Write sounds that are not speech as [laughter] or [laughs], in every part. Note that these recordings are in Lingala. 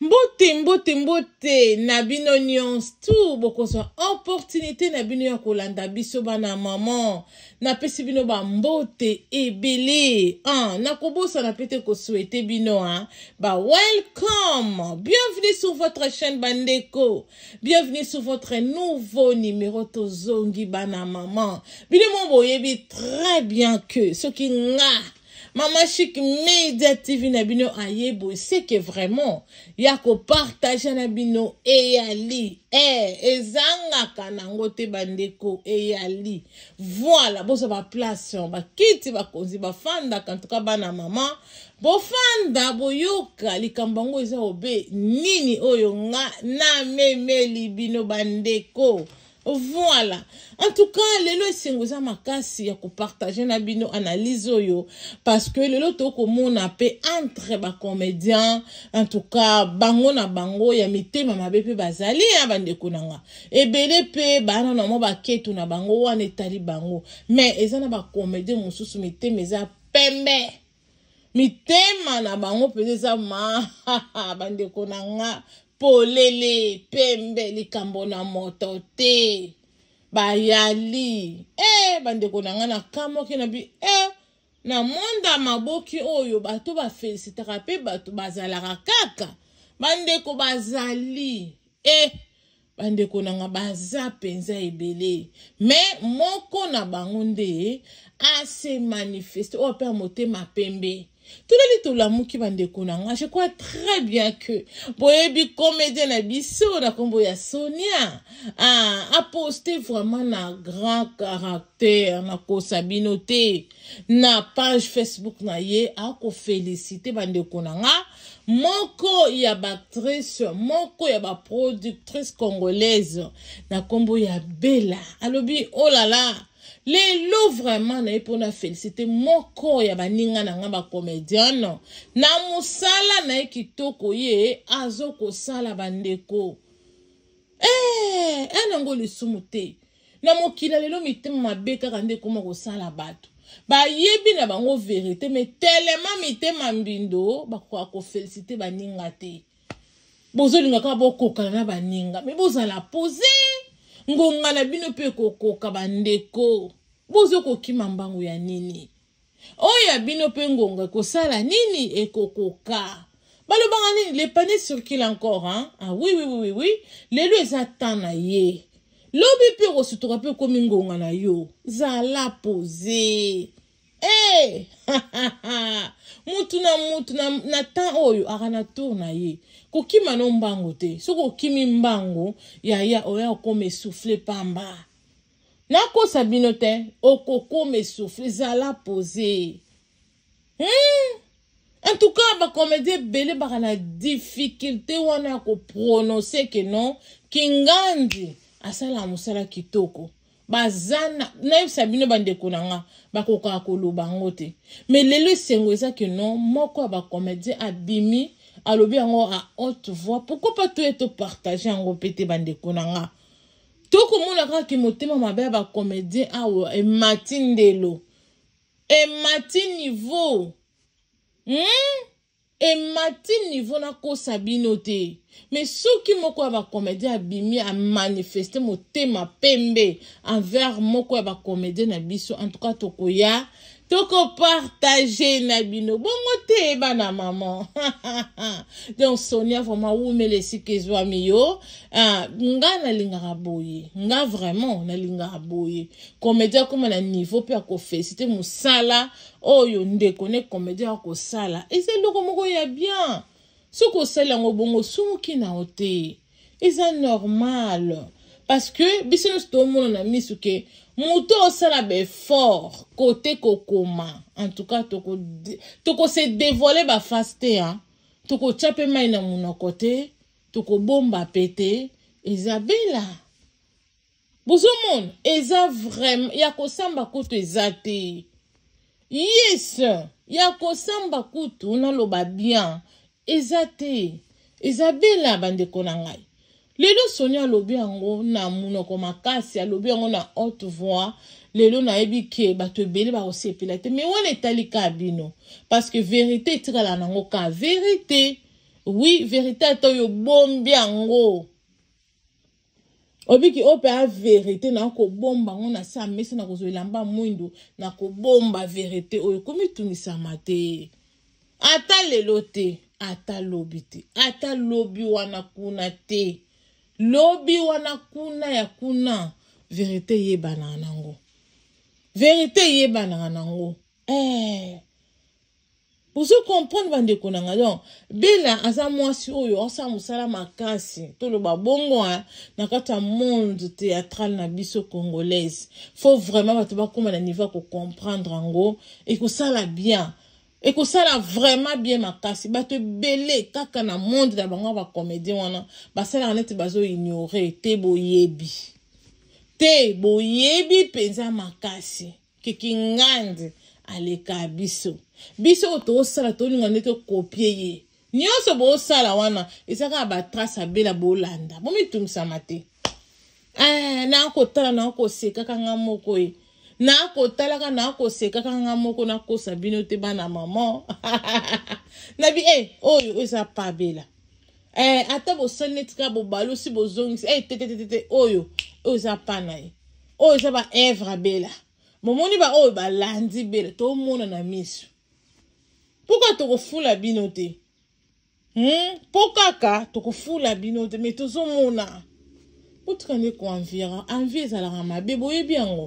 mbote mbote mbote na bino nyonso tu bokozwa opportunité na bino ya kolanda biso bana mama napesi bino bambote ebele ah, nakobosana mpe te kosuete bino ah. bawelcome bienvenue sur votre chaîne bandeko bienvenue sur votre nouveau numéro tozongi bana mama bino mo boyebi très bien que soki nga mama chik media tv na bino aye boye seke vraiment ya kopartage na bino eyali e ezangaka nango te bandeko eyali voilà bozwa baplasion bakiti bakonzi bafandaka ntuka bana mama bofanda boyoka likambo yango eza obe nini oyo nga namemeli bino bandeko voilà en tout cas lelo esengo makasi ya partager na bino analyse oyo parce que lelo a pe entre comédien. en tout cas bango na bango ya mitema mama pe bazali ya bande na e ebele pe ba na mo na bango wana etali bango mais eza na comédien mosusu mité eza pembe Mité na bango pe ma ha [laughs] konanga polele pembe likambo na moto te bayali e eh, bandeko na ngai nakamoki na bi e na monda maboki oyo bato bafelisitaka mpe bato bazalaka kaka bandeko bazali e eh, bandeko na ngai baza mpenza ebele me moko na bango nde ase manifeste oyo mpe ya motema pembe Tout qui bandeko na bandekonanga. je crois très bien que pour comédien na na ya sonia ah, a posté vraiment na grand caractère Na ko sabinote. na page facebook na ye akofélicite ko na nga moko ya actrice. moko ya productrice congolaise na nkombo ya bela oh là là. lelo vraiment naye mpona félicité moko ya baninga na nga bacomédiane na mosala na ye kitoko ye azokosala bandeko eh, anango lisumu te na mokili ya lelo mitema mabe kaka nde ekoma kosala bato bayebi na bango verité me telema mitema mbindo bakoka kofélicité baninga te bozolinga kaka bokokana na baninga me bozala pose ngonga na bino mpe ekokoka bandeko bozwi kokima mbangu ya nini oyo ya bino mpe ngonga ekosala nini ekokoka balobanga nini le panier circule encore hein? ah oui oui oui oui lelo eza temps na ye lobi mpe ekosutuka mpe ekomi ngonga na yo zala poze eh! Hey! [laughs] mutu na mutu na, na temps oyo aka na tour na ye kokima no mbango te soki okimi mbango yaya oya okoma esufle pamba nakosa bino te okokoma esufle ezala pose hmm? entuka bakomedi ebele baka na difikulté wana ya koprononse ke non kingandi asalaka mosala kitoko baza nayebisa bino bandeko na nga bakokaka koloba yango te me lelo esengo eza ke non moko ya bacomédien abimi alobi yango a haute voix pourkui pa toye topartage yango mpe te bandeko na nga tokomonaka ke motema mabe ya bacomédien awa emati ndelo emati niveau hmm? emati niveau nakosa bino te me soki moko ya bacomédien abimi amanifeste motema pembe envers moko ya bacomédien na biso en tout cas tokoya tokopartage na bino bongo te bana mama [laughs] donc sonia vraiment wumela esika ezwami yo nga nalingaka boye nga vraiment nalingaka boye komédie akóma na niveau mpe akofelicite mosala oyo oh, ndeko ne komédie akosala eza eloko moko ya bien soki osali yango bongo somoki na yo te eza normal parce que biso nyonso tomona na misu ke moto osala baeffort kote kokoma antouka tokose devole bafase te ya tokotya mpe mai na monoko te tokobomba mpe te eza bela bozomona eza vraimen ya kosamba kutu eza te yes ya kosamba kutu naloba bien eza te eza bela bandeko na ngai lelo soni alobi yango na munoko makasi alobi yango na haute voix lelo nayebi ke bato ebele bakosiepela te me wana etali ka bino parceke verité etikala nango ka verité wi verité ata oyo obombi yango obiki oyo mpe averité nakobomba yango na se amesa na kozwa elamba mwindu na kobomba verité oyo komitungisama te ata lelo te ata lobi te ata lobi wana kuna te lobi wana kuna ya kuna verite eyebanaka nango verite eyebanaka nango eh. ozo comprendre bandeko na nga donc bela aza mwasi oyo asala mosala makasi toloba bongo na kati ya monde théâtrale na biso congolaise faut vraiment bato bakóma na niveau ya kocomprendre yango ekosala bien ekosala vraiment bien makasi bato ebele kaka na monde na bango bacomédien wana basalaka neti bazoignore te boyebi te boyebi mpenza makasi keki ngandi aleka biso biso oyo toosala tolinga ndeti okopie ye nyonso boosala wana eza ah, kaka batrace abela bolanda bomitungisama te nakotala nakoseka kanga moko ye eh, nakotalaka nakosekaka nga moko nakosa bino te bana mama [laughs] nabi e eh, oyo eza pabela eh, ata bosali neti kaka bobali osi bozongisi e eh, tetetetete oyo oyo eza pana ye oyo eza baevre bela momoni baoyo balandi bela tomona na miso mpo kaka tokofula bino te hmm? mpo kaka tokofula bino te me tozomona otika nde koanvira anvi ezalaka mabe boyebi yango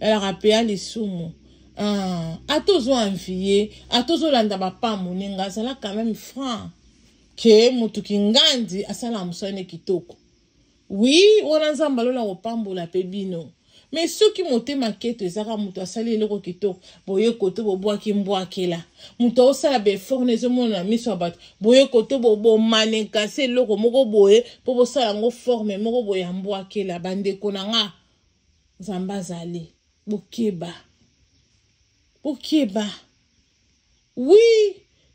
elaka lisumu uh, ata ozwa anvie ata ozolanda bapambu ninga azala quand même franc ke motu kingandi asala mosane kitoko wi wana nzambe alola kopambola mpe bino me soki motema keto ezaka moto asali eloko kitoko boye kote bobwaki mbwakela moto aosala baefort na ezomonana miso ya bato boye kote bobomane kasi eloko moko boye mpo bosala yango forme moko boye ya mbwakela bandeko na nga nzambe azali bokeba bokeba wi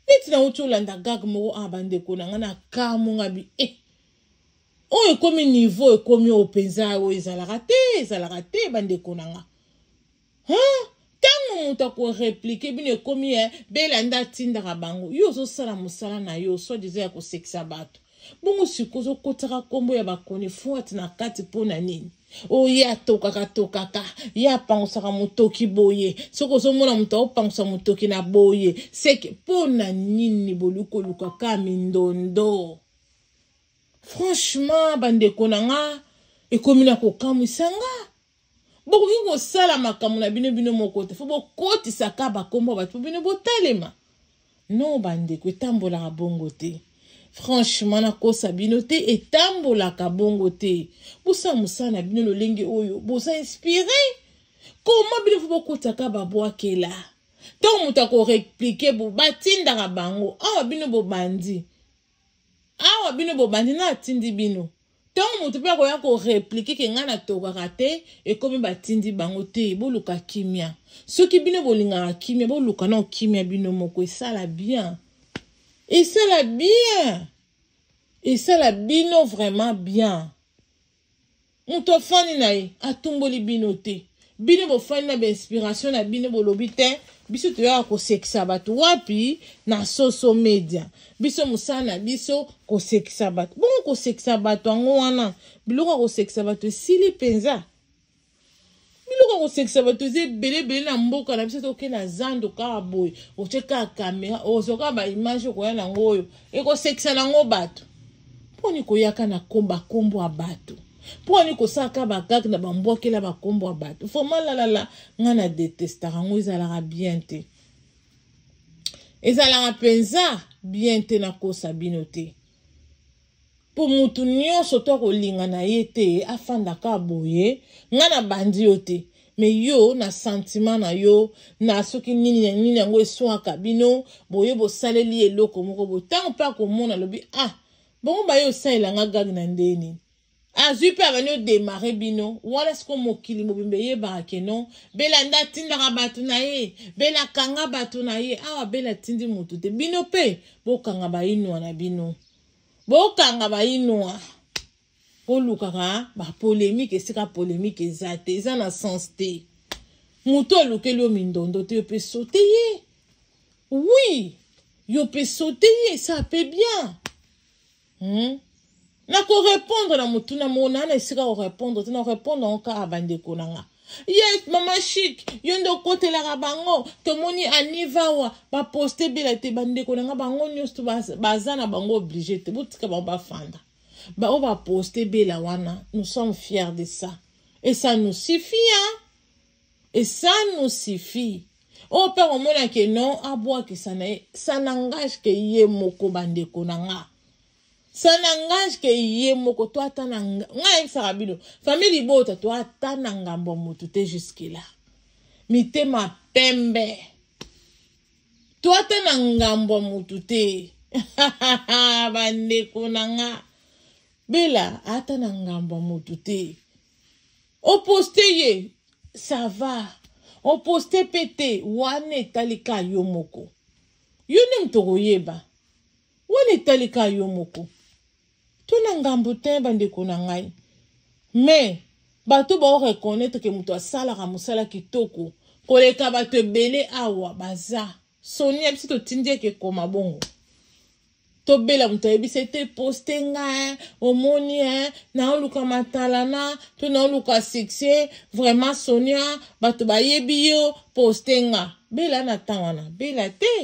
neti nauti olanda gage moko a bandeko na ngai na ka mongabi e eh. oyo ekomi niveau ekomi oyo mpenza oyo ezalaka te ezalaka te bandeko na nga ntango moto akoreplike bino ekomi ye eh, belanda atindaka bango yo ozosala mosala na yo so diza ya kosekisa bato bongo sikoy ozokotaka nkombo ya bakone fwate na kati mpo na nini oye atokaka tokaka ye apangisaka motoki boye soki ozomona moto aopangwisa motoki na boye seke mpo na nini bolukolukaka mindondo franchement bandeko na nga ekomi na kokamwisanga bokoki kosala makambo na bino bino moko te fo bokotisaka bakombo bato bino botalema no bandeko etambolaka bongo te franchement nakosa bino te etambolaka bongo te bosala mosala na bino lolenge oyo boza inspire koma bino fo bokutaka babwakela ntango moto akoreplike batindaka bango awa bino bobandi awa bino bobandi na atindi bino ntango moto mpe akoya koreplike ke ngai natokaka te ekomi batindi bango te boluka kimia soki bino bolingaka kimia boluka na okimia bino moko esala bien esala bien esala bino vraiment bien moto afandi na ye atumboli bino te bino bofandi na bainspiration na bino bolobi te biso toyaka kosekisa bato wapi na soso media biso mosala na biso kosekisa bato bongo kosekisa bato yango wana biloko ya kosekisa bato esili mpenza biloko kosekisa bato eza ebelebele na mboka na biso tokenda zando kaka boye otye kaka kamera ozoka oh, baimage okoya nango oyo ekosekisa nango bato mponi koyaka na bakombo ya bato mponi kosalaka bakake na bambwakela bakombo ya bato vraimen lalala ngai na detestaka yango ezalaka bien te ezalaka mpenza bien te nakosa bino te mpo motu nyonso to akolinga na ye te afandaka boye ngai na bandi yo te me yo na santima na yo na soki nini nini yango eswaka bino boye bosaleli eloko moko boye ntango mpe akomona alobi ah bongo baye osalelanga gage na ndeni azwi mpe abandi odemare bino wana sikoyo mokili mobimba eyebaka keno belanda atindaka bato na ye bela akanga bato na ye awa bela atindi motu te bino mpe bokanga bainwa na bino bokanga bainoi olukaka bapolémike esika polémike eza te eza na sens te moto alukeli yo mindondo te yo mpe sote ye wi yo mpe sote ye esa mpe bien hmm? nakorépondre na motuna mona na esika korépondre te nakorépondre ngo kaka bandeko na nga yes mama shik yo nde okotelaka bango tomoni aniva wa baposte bela te bandeko na nga bango nyonso baza na bango oblige te botika bango bafanda baoyo baposte ebela wana nous sommes fiers de ça et ça nous suffit hein? et ça nous suffit oyo mpe komonake non abwakisa na ye ça nangage ke ye moko bandeko na nga sani angage ke ye moko to ata na ngai ayebisaka bino famili bota to ata na ngambo ya motu te juske la mitema pembe to ata na ngambo ya motu te bandeko na nga bela ata na ngambo ya motu te oposte ye sava oposte mpe te wana etali ka yo moko yo nde moto koyeba wana etali ka yo moko to na ngambo te bandeko na ngai me bato baorekonaitre ke moto asalaka mosala kitoko koleka bato ebele awa baza soni ya biso totindi eke koma bongo tobela moto ayebisa ete poste ngai omoni e naoluka matalana to naoluka succès vraiment sonia bato bayebi yo poste nga bela na ntan wana bela te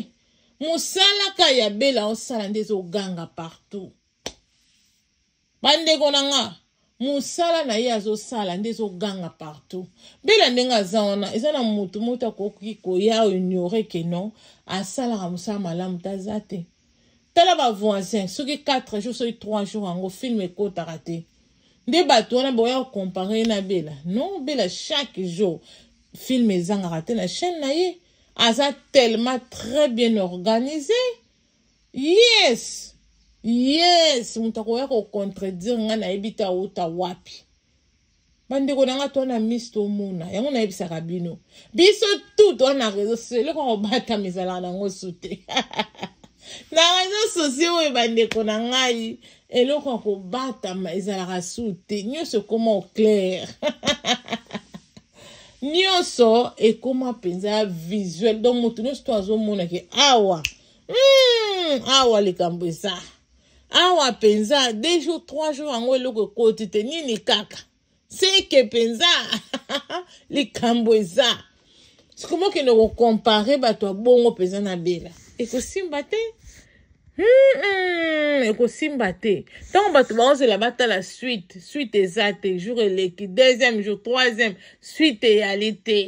mosalaka ya bela osala nde ezoganga partout bandeko na nga mosala na ye azosala nde ezoganga partout mbela ndenge aza wana eza na motu moto akoki koya ignore ke non asalaka mosala malamu te aza te tala bavoisin soki 4 jour soki 3 jour yango filme ekotaka te nde bato wana boya kokompare na bela non bela chaque jour filme ezangaka te na chaîne na ye aza tellement très bien organisé yes yes moto akoya kocontredire nga nayebi te auta wapi bandeko na nga to wana misi tomona yango nayebisaka bino biso tut wana réseau sociaux eloko kobatama ezalaka nango su te na réseau sociaux [laughs] oyo bandeko na ngai eloko ya kobatama ezalaka su te nyonso ekóma oclaire [laughs] nyonso ekóma mpenza visuel donc moto nyonso to azomona ke awa mm, awa likambo eza awa mpenza deux jours trois jours yango eloko ekoti te nini kaka seke mpenza [laughs] likambo eza soki mokende kokompare bato ya bongo mpenza na bela ekosimba te hmm, ekosimba te ntango bato baozela batala suite suite eza te jour eleki deuxième jour troisième suite eyali te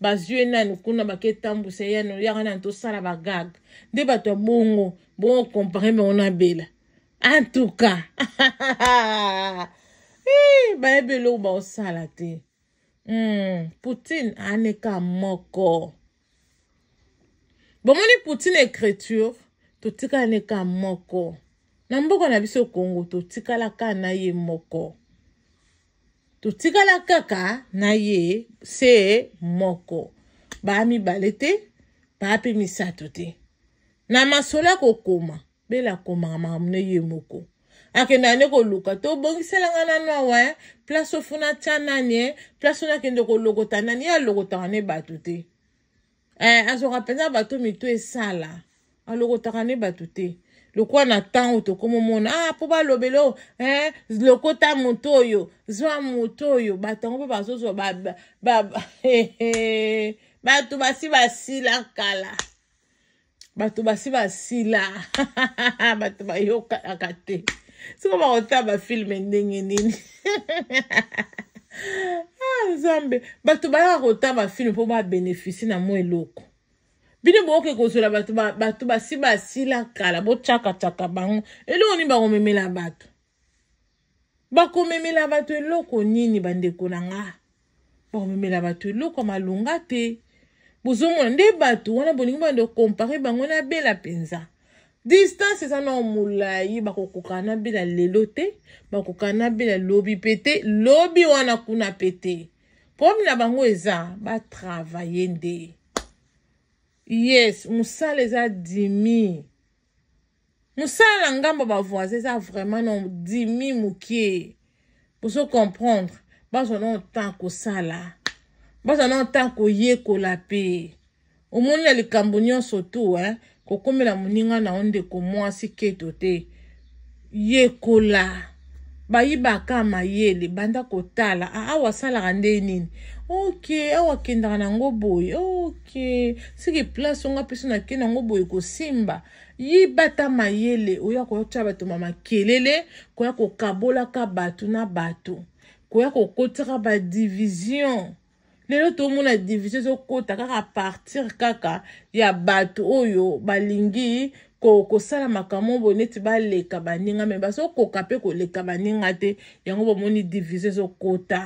bazwi nani kuna baketambusa yano yaka nani tosala bagage nde bato ya bongo bongo kompare bango na bela en tout cas bayeba [laughs] eloko baosala te mm. poutine aneka moko bomoni poutine écriture totikala neka moko na mboka na biso kongo totikala kaka na ye moko totikala kaka na ye se moko baa mibale te baa mpe misato te na masolo ya kokoma bela akomaka makambo no ye moko akende ande koluka tobongiselanga nano awa e eh? place ofuna tia nani e place wana akende kolokota nani ye alokotaka ne bato te eh, azwaka mpenza bato mito esala alokotaka ne bato te lokwa na ntango tokomomona ah, mpo balobeli o eh, lokota moto oyo zwa moto oyo bato yango mpe bazozwa [laughs] eh, bato basi basila kala bato basi basila [laughs] bato bayokaka te siko bakotala bafilme ndenge nini [laughs] ah, nzambe bato bayaka kotala bafilme mpo babénéficie na mwa eloko bino boyoke kozwela bato bato basi basila kala botyakacaka bango eloko nini bakomemela bato bakomemela bato eloko nini bandeko na nga bakomemela bato eloko ya malonga te bozomona nde bato wana bolingi bando kompare bango na bela mpenza distance eza na molai bakokokana na bela lelo te bakokokana na bela lobi pe te lobi wana kuna pe te probleme na bango eza batravaye nde yes mosala eza dimi mosala na ngambo bavoisin eza vraiment na dimi moke bozo comprendre bazwa na ntan kosala bazala ntan koyekola pe omoni ya likambo nyonso tu eh? kokomela moninga na yo ndeko mwasi keto te yekola bayibaka mayele banda kotala awa asalaka nde nini ok awa akendaka nango boye ok soki place onga mpeso nakende yango boye kosimba yiba ta mayele oya koyatya bato mamakelele koya kokabolaka bato na bato koya kokotaka badivision lelo tomona division ezokɔta kaka partir kaka ya bato oyo balingi kosala makambo boye neti baleka baninga me bazokoka mpe koleka baninga te yango bomoni division ezokɔta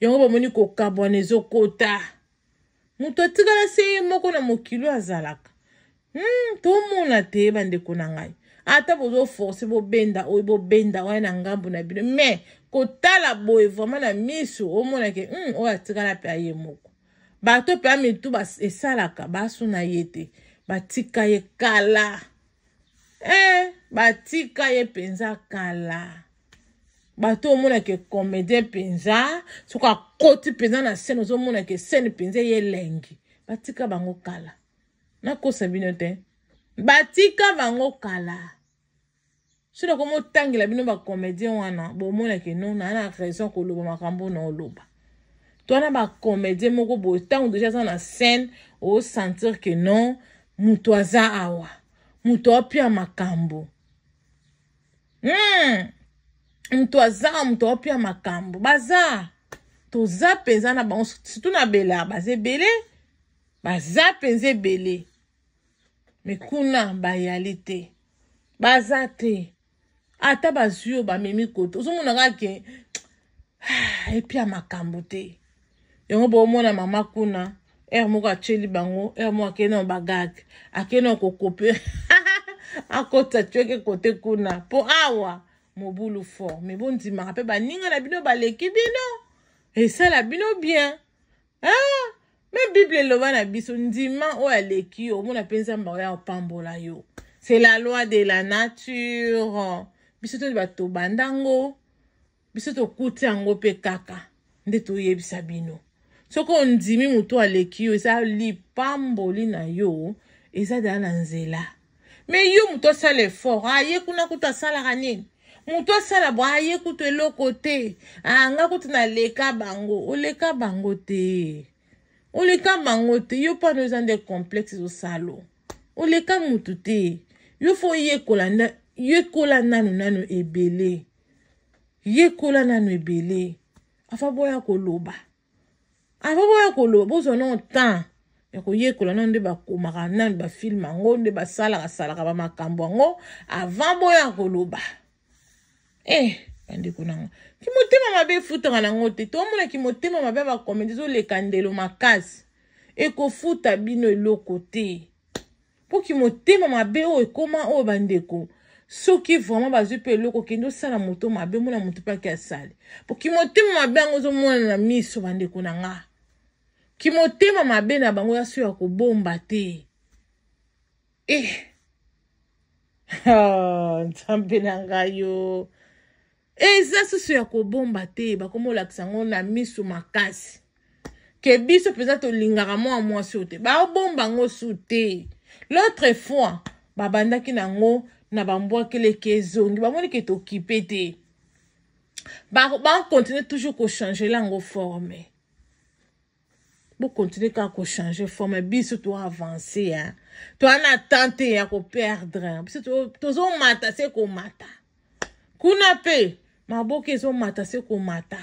yango bomoni kokabwana ezokɔta moto atikala se ye moko na mokili azalaka mm, tomona te bandeko na ngai ata bozoforce bobenda oyo bobenda oyo na ngambu na bino me kotala boye vraimen na miso omonake mm, oyo atikala mpe aye moko bato mpe amitu esalaka basuna ye te batika ye kala eh, batika ye mpenza kala bato omonake comédien mpenza soki akoti mpenza na sene ozomonake sene mpenza ye elengi batika bango kala nakosa bino te batika bango kala soki komotangela bino bacomédien wana bomonake no naa na raison koloba makambo na oloba to wana bacomédien moko boye ntango deja aza na scène osentir ke non moto aza awa moto apia makambo mm. moto aza awa moto apia makambo baza toza mpenza na bango surtout na bela baza ebele baza mpenza ebele me kuna bayali te baza te ata bazwi oyo bamemi koto ozomona kake ah, epi ya makambo te yango bomona mama kuna ere moko atyeli bango ere moko akei nao bagage akei nao kokope [laughs] akota tyeke kote kuna mpo awa mobulu fort me bondimaka mpe baninga na bino baleki bino esala bino bien ah, me bible eloba na biso ndima oyo aleki yo omona mpe nzambe oyo apambola yo c'est la loi de la nature biso to bato bandango biso tokuti yango mpe kaka nde toyebisa bino soki ondimi motu aleki yo eza lipamboli na yo eza dala na nzela me yo motu asala effort aye kuna kutu asalaka nini motu asala bo aye kutu eloko te anga kutu naleka bango oleka bango te oleka bango te yo mpano eza nde complexe ezosalo oleka motu te yo fo oyekola yekola nanu nanu ebele yekola nanu ebele afa boya koloba afa boya koloba bozwa na temps ya koyekola nano nde bakomaka nano bafilme yango nde basalaka salaka bamakambo yango avant boya koloba eh, e eh, bandeko nango kimotema mabe efutaka nango te tomona kimotema mabe ya bakomedi ezoleka ndelo makasi ekofuta bino eloko te mpo kimotema mabe oyo ekóma oyo bandeko soki vraiment bazwi mpe eloko okende osala moto mabe omona motu mpe ake asali po kimotema mabe yango ozomona na miso bandeko na nga kimotema mabe na bango ya so ya kobomba te e [laughs] nzambe na ngai yo eh, eza susu ya kobomba te bakoma olakisa yango na miso makasi ke biso mpenza tolingaka mwa mwasi oyo te babomba yango su te l'autre fois babandaki nango na bambwakeleke ezongi bamoni ke tokipe te bakontinue ba toujours kochangela yango forme bokontinue kaka kochange forme biso toavance eh, ya toa na tante ya koperdre biso tozomata se komata kuna mpe maboko ezomata se komata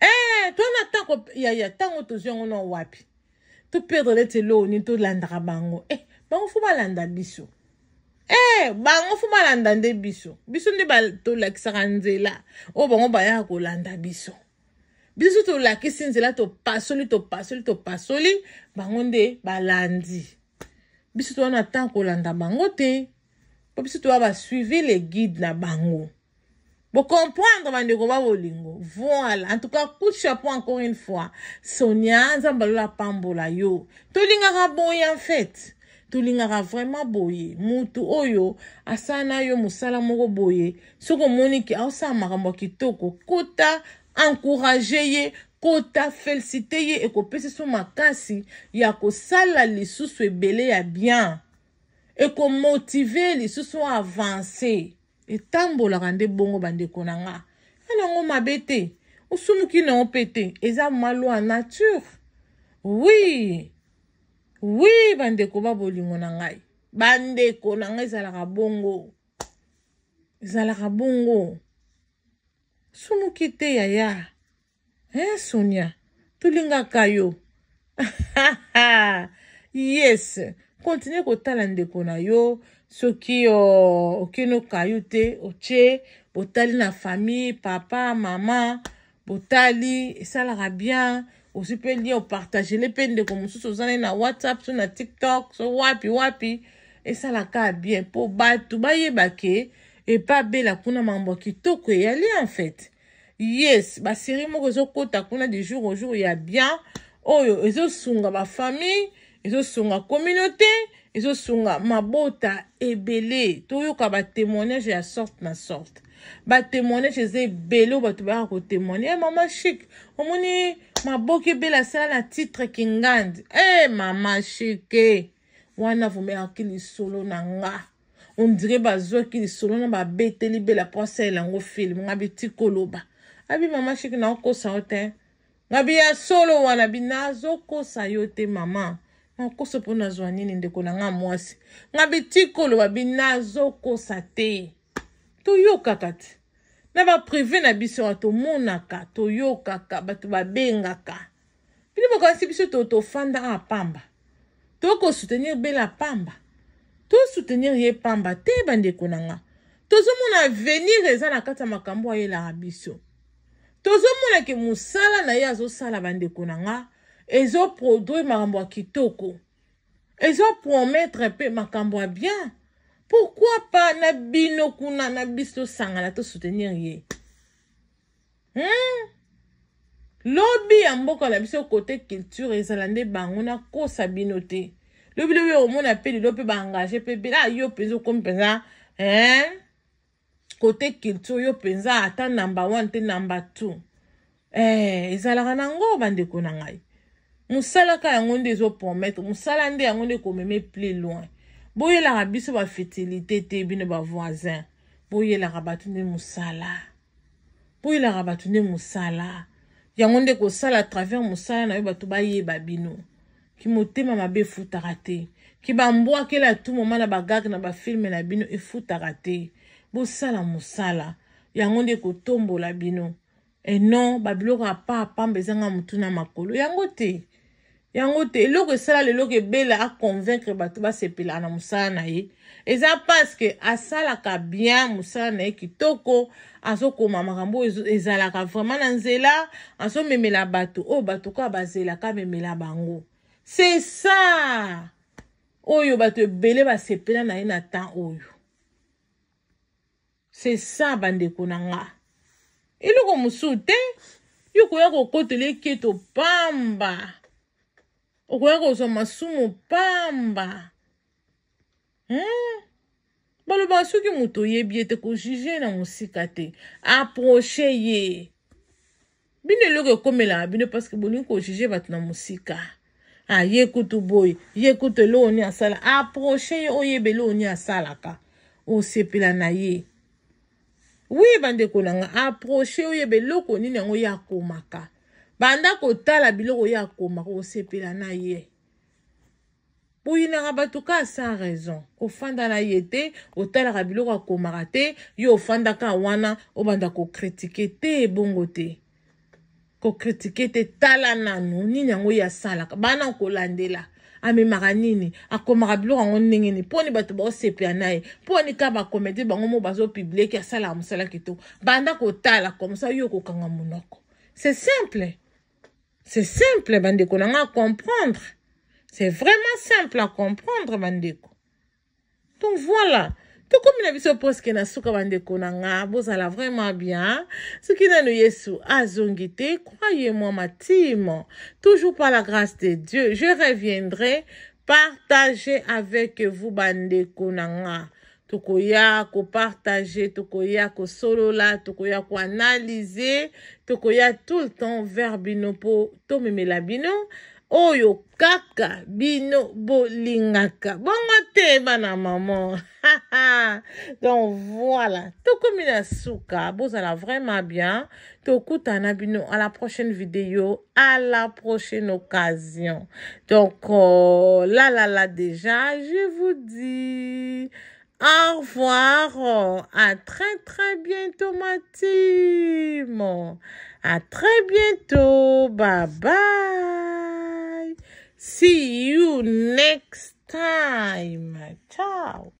e toa na ntango yaya ntango tozwi yango na wapi toperdre leti eloo nini tolandaka bango e bango fo balanda biso e bango fu balanda nde biso biso nde tolakisaka nzela oyo bango bayaka kolanda biso biso tolakisi nzela topasoli topasoli topasoli bango nde balandi biso towana ntan kolanda bango te mpo biso toya basuivi le guide na bango bocomprendre bandeko ba bolingo voilà en tout cas coup de chapeau encore une fois sonia nzambe alola pambola yo tolingaka boye en fait tolingaka vraiment boye motu oyo asala na yo mosala moko boye soki omoni ke aosala makambo ya kitoko kota encourage ye kota felisite ye ekopesa so makasi ya kosala lisusu ebele ya bien ekomotive lisusu avanse etambolaka nde bongo bandeko na nga yanango mabe te osumuki nango mpe te eza malwa nature wi oui. wi bandeko ba bolingo na ngai bandeko na ngai ezalaka bongo ezalaka bongo sumuki te yaya e sonia tolingaka yo [laughs] yes kontinue kotala ndeko na yo soki oh, okeni okayu te otie botali na famille papa mama botali esalaka bien osi mpe lie opartagele mpe ndeko mosusu oza nai na whatsapp so na tiktok so wapi wapi esalaka bien mpo bato bayeba ke ebabela kuna makambo ya kitoko eyali en fait yes basérie moko ezokɔta kuna de jour au jour e ya bien oyo ezosunga bafamille ezosunga communauté ezosunga mabota ebele toyoka batémoignage ya sorte na sorte batémoignage eza ebele oyo bato bayaka kotémoigne eh, e mama chik omoni maboki ebele asala na titre kingandi e eh, mama chike eh. wana vomeyaki lisolo na nga ondire bazwaki lisolo na babeteli bela mpo asalela yango filme ngabi ti koloba abi ah mama chike naokosa yo oh, te ngabi ya solo wana bi nazokosa yo te mama nakosa mpo nazwa nini ndeko na nga mwasi ngabi ti koloba bi nazokosa te toyokaka te na baprive na biso wana tomonaka toyokaka bato babengaka bino bakanisi biso to tofanda a pamba tokosoutenir bela pamba tosoutenir ye pamba te bandeko na nga tozomona avenir eza na kati ya makambo ayelaka biso tozomona ke mosala na ye azosala bandeko na nga ezoproduire makambo ya kitoko ezoprometre mpe makambo ya bien pourkui pas na bino kuna na biso tosangana tosoutenir ye hmm? lobi ya mboka na biso kote culture ezala nde bango nakosa bino te lobi lobi omona mpe lelo mpe baengage mpe bela ah, yo mpenza okomi mpenza hein? kote culture yo mpenza ata namba 1 te namba 2 eh, ezalaka nango bandeko na ngai mosalaka yango nde ezopromettre mosala nde yango nde ekomeme plus loin boyelaka biso bafertilité te bino bavoisin boyelaka bato nde mosala boyelaka bato nde mosala yango nde kosala travers mosala na yo bato bayeba bino ki motema mabe efutaka te ki bambwakela tu moma na bagage na bafilme na bino efutaka te bosala mosala yango nde kotombola bino enon babiloko apa apamba ezanga motu na makolo yango te yango te eloko esala leloko ebela aconvaincre bato basepelaka na mosala na ye eza parceke asalaka bien mosala na ye kitoko azokoma makambo oyo ezalaka vraimen na nzela azomemela bato oyo bato kaka bazelaka amemela bango se sa oyo bato ebele basepela na ye na temps oyo se sa bandeko na nga eloko mosusu te yo koya kokotela eketo pamba okoya kozwa masumu pamba hmm? balobaka soki moto oyebi ye te kojuge na mosika ah, te aproche oh, ye bino eloko ekomelaka bino parceke bolingi kojuge bato na mosika aye kutu boye ye kutu eloko nini asala aproche ye oyeba eloko nini asalaka osepela oh, na ye wi bandeko na nga aproche oyeba oh, eloko nini yango ye akomaka banda kotala biloko oyo akomaka kosepela na ye boyinaka bato ka sans raison kofanda na ye te otalaka biloko akomaka te yo ofandaka wana obanda kokritike te ebongo te kokritike te tala nano nini yango ye asalaka bana kolandela amemaka nini akomaka biloko yango ndenge ni mponi bato baosepela na ye mponi ka bakomete bango mo bazopiblieki asalaka mosala kitoko banda kotala komsa yo okokanga monoko c'est simple C'est simple, Bandeko. On à comprendre. C'est vraiment simple à comprendre, Bandeko. Donc voilà. Tout comme ce poste qui na suka bandeko nanga, vous allez vraiment bien Ce qui nous yesu à te croyez-moi ma team toujours par la grâce de dieu je reviendrai partager avec vous bandeko tokoya partager tokoya là tokoya analyser tokoya tout le temps vers bino mpo la bino oyo kaka bino bolingaka bongo te bana maman. donc voilà souka, suka bozala vraiment bien tokutana bino à la prochaine vidéo à la prochaine occasion donc oh, là là déjà je vous dis au revoir. À très très bientôt ma team. À très bientôt. Bye bye. See you next time. Ciao.